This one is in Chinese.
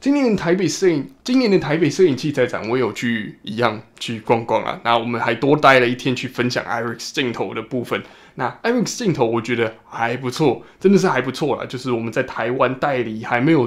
今年的台北摄影，今年的台北摄影器材展，我有去一样去逛逛啊。那我们还多待了一天，去分享 Irix 镜头的部分。那 Irix 镜头我觉得还不错，真的是还不错啦。就是我们在台湾代理还没有，